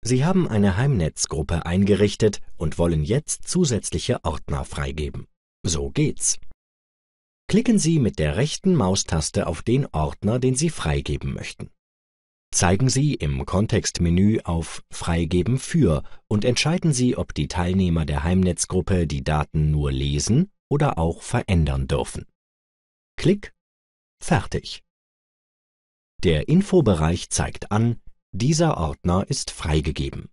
Sie haben eine Heimnetzgruppe eingerichtet und wollen jetzt zusätzliche Ordner freigeben. So geht's. Klicken Sie mit der rechten Maustaste auf den Ordner, den Sie freigeben möchten. Zeigen Sie im Kontextmenü auf Freigeben für und entscheiden Sie, ob die Teilnehmer der Heimnetzgruppe die Daten nur lesen oder auch verändern dürfen. Klick Fertig. Der Infobereich zeigt an, dieser Ordner ist freigegeben